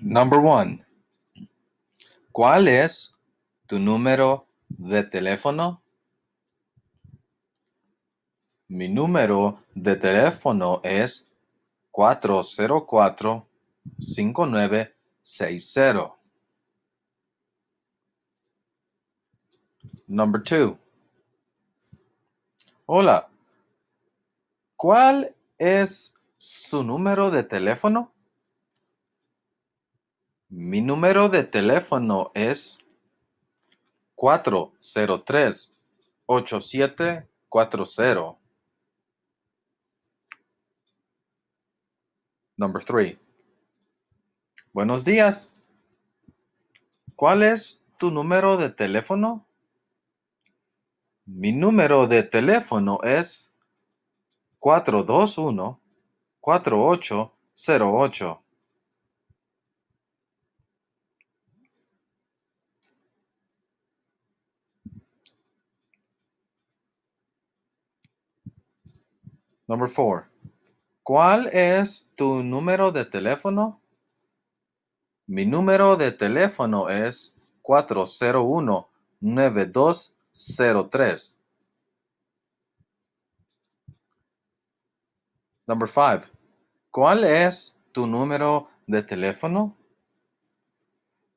Number one. ¿Cuál es tu número de teléfono? Mi número de teléfono es 404-5960. Number two. Hola. ¿Cuál es su número de teléfono? Mi número de teléfono es 403-8740. Number 3. Buenos días. ¿Cuál es tu número de teléfono? Mi número de teléfono es 421-4808. Number four. ¿Cuál es tu número de teléfono? Mi número de teléfono es 401-9203. Number five. ¿Cuál es tu número de teléfono?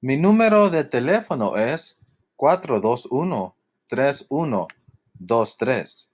Mi número de teléfono es 421-3123.